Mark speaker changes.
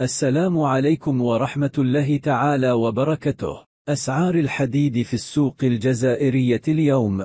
Speaker 1: السلام عليكم ورحمة الله تعالى وبركاته أسعار الحديد في السوق الجزائرية اليوم